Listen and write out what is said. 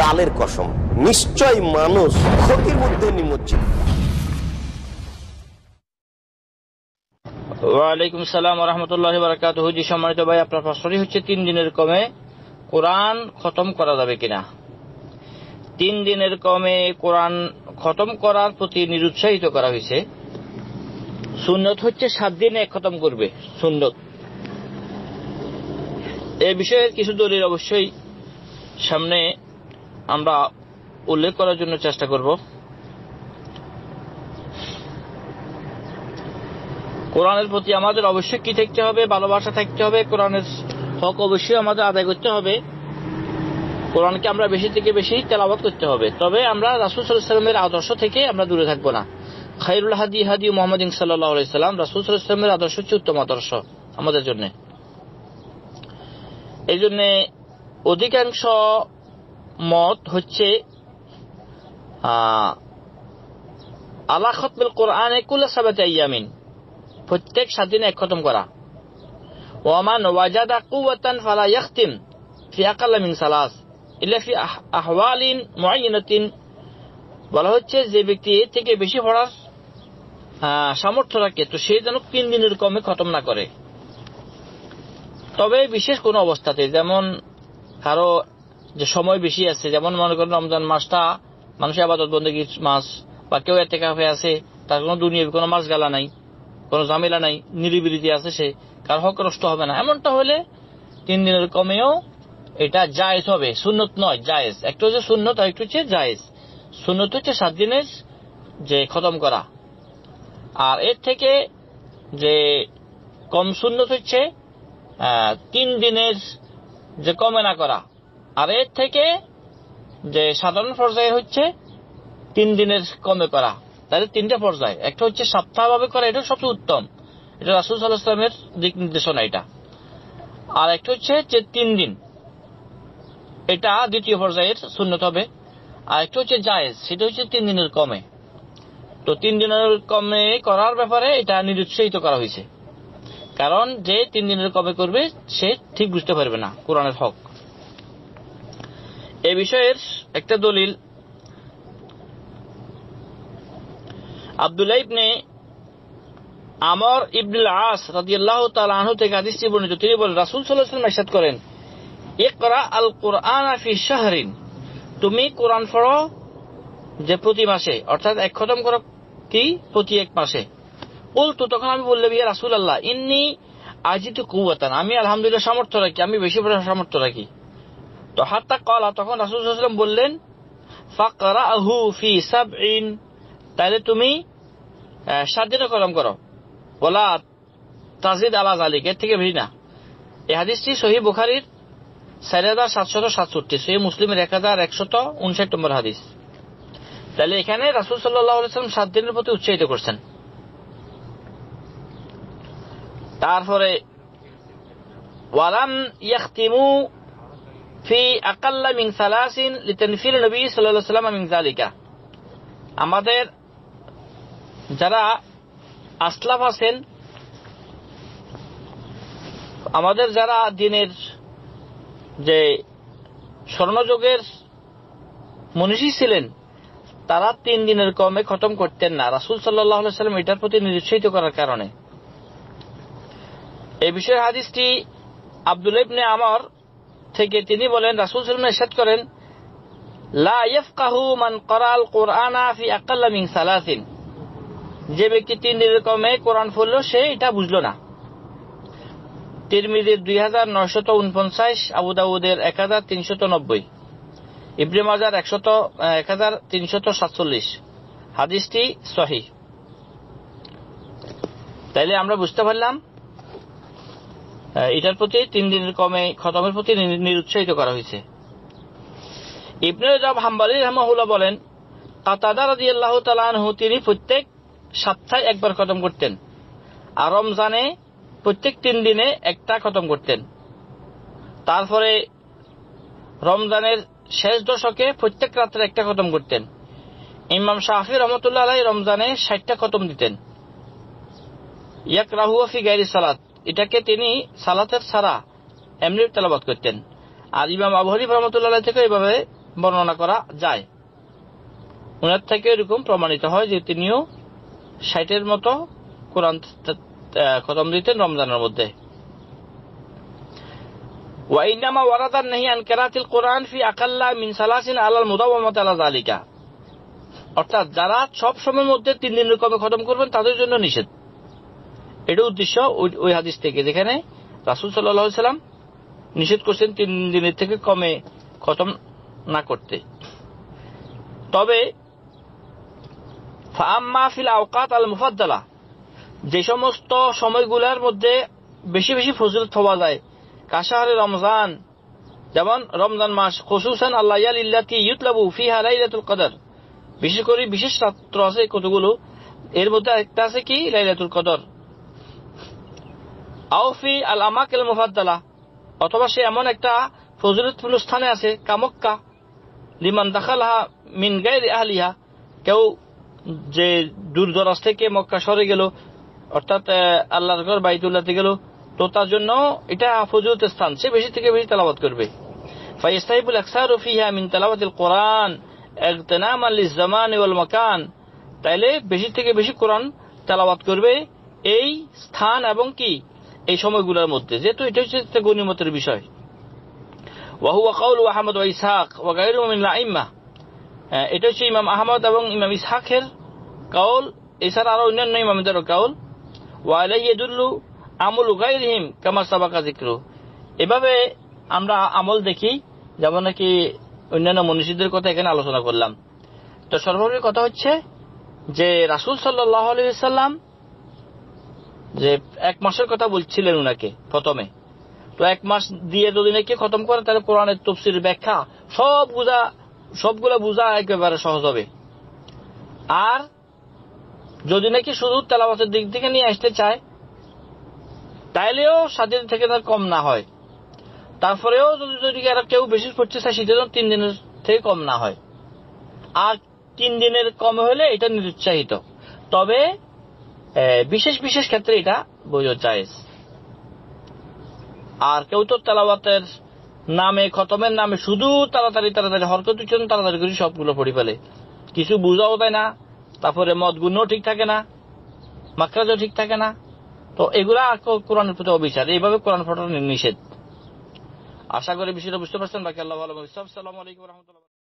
কালের কসম নিশ্চয় মানুষ ক্ষতির মধ্যে নিমজ্জিত ওয়ালাইকুম সালাম রহমতুল্লাহ বারকাত হুজি সম্মানিত ভাই আপনার প্রশ্নটি হচ্ছে তিন দিনের কমে কোরআন খতম করা যাবে কিনা তিন দিনের কমে কোরআন খতম করার প্রতি নিরুৎসাহিত করা হয়েছে সুন্নত হচ্ছে সাত দিনে খতম করবে সুন্নত এ বিষয়ের কিছু দলিল অবশ্যই সামনে আমরা উল্লেখ করার জন্য চেষ্টা করব কোরআনের প্রতি আমাদের অবশ্যই কি থাকতে হবে ভালোবাসা থাকতে হবে কোরআনের হক অবশ্যই আমাদের আদায় করতে হবে কোরআনকে আমরা বেশি থেকে বেশি তেলাবাদ করতে হবে তবে আমরা রাসুল সাল্লামের আদর্শ থেকে আমরা দূরে থাকবো না খাইরুল হাদি হাদি মোহাম্মদ ইনসাল্লাহ সাল্লাম রাসুল সাল্লামের আদর্শ হচ্ছে উত্তম আদর্শ আমাদের জন্য এই অধিকাংশ মত হচ্ছে আল্লাহ খতমুল কোরআন কুল্লা সাবেতে ইয়ামিন প্রত্যেক সাত দিনে এক খতম করা ওয়ামান ওয়াজাদা কুয়াতান ফালা ইয়াখতিম ফি সালাস আহওয়ালিন মুআইনাতিন বলা হচ্ছে যে ব্যক্তি এর থেকে বেশি পড়ার সামর্থ্য রাখে তো সে যেন তিন দিনের কমে খতম না করে তবে বিশেষ কোনো অবস্থাতে যেমন আরো যে সময় বেশি আছে যেমন মনে করেন রমজান মাসটা মানুষের আবাদত বন্দীর মাস বা কেউ এতে কাফে আছে তার কোনো দুনিয়া কোনো মাছ গালা নাই কোনো ঝামেলা নাই নিরিবিলিতে আছে সে কার হক নষ্ট হবে না এমনটা হলে তিন দিনের কমেও এটা জায়েজ হবে সুন্নত নয় জায়েজ একটা হচ্ছে সুন্নত আর একটু হচ্ছে জায়েজ সুন্নত হচ্ছে সাত দিনের যে খতম করা আর এর থেকে যে কম সুন্নত হচ্ছে তিন দিনের যে কমে না করা আর এর থেকে যে সাধারণ পর্যায়ে হচ্ছে তিন দিনের কমে করা তাহলে তিনটা পর্যায়ে একটা হচ্ছে সপ্তাহভাবে করা এটা সবচেয়ে উত্তম এটা রাসুল সাল্লাহামের দিক নির্দেশনা এটা আর একটা হচ্ছে যে তিন দিন এটা দ্বিতীয় পর্যায়ের শূন্য হবে আর একটা হচ্ছে জায়েজ সেটা হচ্ছে তিন দিনের কমে তো তিন দিনের কমে করার ব্যাপারে এটা নিরুৎসাহিত করা হয়েছে কারণ যে তিন দিনের কবে করবে সে ঠিক বুঝতে পারবে না কোরআনের হক এ বিষয়ের একটা দলিল আবদুল্লাহ ইবনে আমর ইবনুল আস রাদিয়াল্লাহ তাআলা আনহু থেকে হাদিসটি বর্ণিত তিনি বলেন রাসূল সাল্লাল্লাহু আলাইহি ওয়াসাল্লাম করেন ইকরা আল কোরআন ফি শাহরিন তুমি কোরআন পড়ো যে প্রতি মাসে অর্থাৎ এক খতম করো কি প্রতি এক মাসে বলতো তখন আমি বললাম ইয়া রাসুল আল্লাহ ইন্নি আজিত কুয়াতান আমি আলহামদুলিল্লাহ সামর্থ্য রাখি আমি বেশি পরে সামর্থ্য রাখি তো হাতটা কলা তখন রাসুলাম বললেন ফাকরা আহু ফি সাব ইন তাহলে তুমি সাত কলম করো বলা তাজিদ আলা জালিক এর থেকে বেশি না এই হাদিসটি সহি বুখারির চারি হাজার সাতশত সাতষট্টি সহি মুসলিমের এক হাজার একশত উনষাট নম্বর হাদিস তাহলে এখানে রাসুল সাল্লাহ সাত দিনের প্রতি উৎসাহিত করছেন তারপরে ওয়ালাম ইয়াখতিমু ফি আকাল্লা মিন সালাসিন লিতানফির নবী সাল্লাল্লাহু সাল্লাম মিন যালিকা আমাদের যারা আসলাফ আছেন আমাদের যারা দিনের যে স্বর্ণযুগের মনীষী ছিলেন তারা তিন দিনের কমে খতম করতেন না রাসুল সাল্লাহ সাল্লাম এটার প্রতি নিরুৎসাহিত করার কারণে এ বিষয়ে হাদিসটি আব্দুল ইবনে আমর থেকে তিনি বলেন রাসুল সাল্লাম এরশাদ করেন লা ইয়াফকাহু মান করাল কোরআন ফি আকাল্লা মিন সালাসিন যে ব্যক্তি তিন রকমে কোরআন পড়লো সে এটা বুঝলো না তিরমিজির দুই হাজার নয়শত উনপঞ্চাশ আবুদাউদের এক হাজার তিনশত নব্বই ইব্রিম হাজার একশত এক হাজার তিনশত সাতচল্লিশ হাদিসটি সহি তাইলে আমরা বুঝতে পারলাম এটার প্রতি তিন দিনের কমে খতমের প্রতি নিরুৎসাহিত করা হয়েছে ইবনে হাম্বালি রহমাহুল্লাহ বলেন কাতাদা রাজি আল্লাহ তালানহু তিনি প্রত্যেক সপ্তাহে একবার খতম করতেন আর রমজানে প্রত্যেক তিন দিনে একটা খতম করতেন তারপরে রমজানের শেষ দশকে প্রত্যেক রাত্রে একটা খতম করতেন ইমাম শাহি রহমতুল্লাহ আলাই রমজানে ষাটটা খতম দিতেন ইয়াক রাহু আফি গাইরি সালাত এটাকে তিনি সালাতের সারা এমনি তেলাবাদ করতেন আর ইমাম আবহরি রহমতুল্লাহ থেকে এভাবে বর্ণনা করা যায় ওনার থেকে এরকম প্রমাণিত হয় যে তিনিও ষাটের মতো কোরআন খতম দিতেন রমজানের মধ্যে وإنما ورد النهي عن قراءة القرآن في أقل من ثلاث على المداومة على ذلك অর্থাৎ যারা সব সময়ের মধ্যে তিন দিন রকমে খতম করবেন তাদের জন্য নিষেধ এটা উদ্দেশ্য ওই হাদিস থেকে যেখানে রাসুল সাল্লাম নিষেধ করছেন তিন দিনের থেকে কমে খতম না করতে তবে আওকাত আল মুফাদ্দালা যে সমস্ত সময়গুলোর মধ্যে বেশি বেশি ফজিলত হওয়া যায় কাশাহারে রমজান যেমন রমজান মাস খসুসান আল্লাহ ইয়ালিল্লাতি ইউতলাবু ফিহা লাইলাতুল কদর বিশেষ করে বিশেষ রাত্র আছে কতগুলো এর মধ্যে একটা আছে কি লাইলাতুল কদর আউফি আল এল মুহাদ্দালা অথবা সে এমন একটা ফজরতপূর্ণ স্থানে আছে কামক্কা লিমান দাখালাহা মিন গাইর আহলিহা কেউ যে দূর দরাজ থেকে মক্কা সরে গেল অর্থাৎ আল্লাহর ঘর বাইতুল্লাতে গেল তো তার জন্য এটা ফজরত স্থান সে বেশি থেকে বেশি তালাবাত করবে ফাইসাইবুল আকসার ফিহা মিন তালাবাতিল কোরআন একতেনাম জামান ওয়াল তাইলে বেশি থেকে বেশি কোরআন তালাবাত করবে এই স্থান এবং কি এই সময়গুলোর মধ্যে যেহেতু এটা হচ্ছে গণিমতের বিষয় ওয়াহুয়া কাউল আহমদ ওয়া ইসাহাক ওয়া গাইর আইম্মা হ্যাঁ, এটা হচ্ছে ইমাম আহমদ এবং ইমাম ইসাহাকের কাউল এছাড়া আরো অন্যান্য ইমামদেরও কাউল ওয়ালাইয়াদুল্লু আমল উগাইরহিম কামা সাবাকা জিক্রু এভাবে আমরা আমল দেখি যেমন নাকি অন্যান্য মনীষীদের কথা এখানে আলোচনা করলাম তো সর্বোপরি কথা হচ্ছে যে রাসুল সাল্লাহ আলিয়া সাল্লাম যে এক মাসের কথা বলছিলেন উনাকে প্রথমে তো এক মাস দিয়ে যদি নাকি খতম করে তাহলে কোরআনের তফসির ব্যাখ্যা সব বুঝা সবগুলো বোঝা একেবারে সহজ হবে আর যদি নাকি শুধু তেলাবাসের দিক থেকে নিয়ে আসতে চায় তাইলেও সাতদিন থেকে তার কম না হয় তারপরেও যদি যদি কেউ বেশি পড়তে চায় সেটা তিন দিনের থেকে কম না হয় আর তিন দিনের কম হলে এটা নিরুৎসাহিত তবে বিশেষ বিশেষ ক্ষেত্রে এটা বৈধ জায়েজ আর কেউ তো তেলাওয়াতের নামে খতমের নামে শুধু তাড়াতাড়ি তাড়াতাড়ি হরকত জন্য তাড়াতাড়ি করে সবগুলো পড়ে ফেলে কিছু বুঝাও দেয় না তারপরে মত গুণও ঠিক থাকে না মাকড়াজও ঠিক থাকে না তো এগুলা কোরআনের প্রতি অবিচার এইভাবে কোরআন ফটো নিষেধ আশা করি বিষয়টা বুঝতে পারছেন বাকি আল্লাহ আলম ইসলাম রহমতুল্লাহ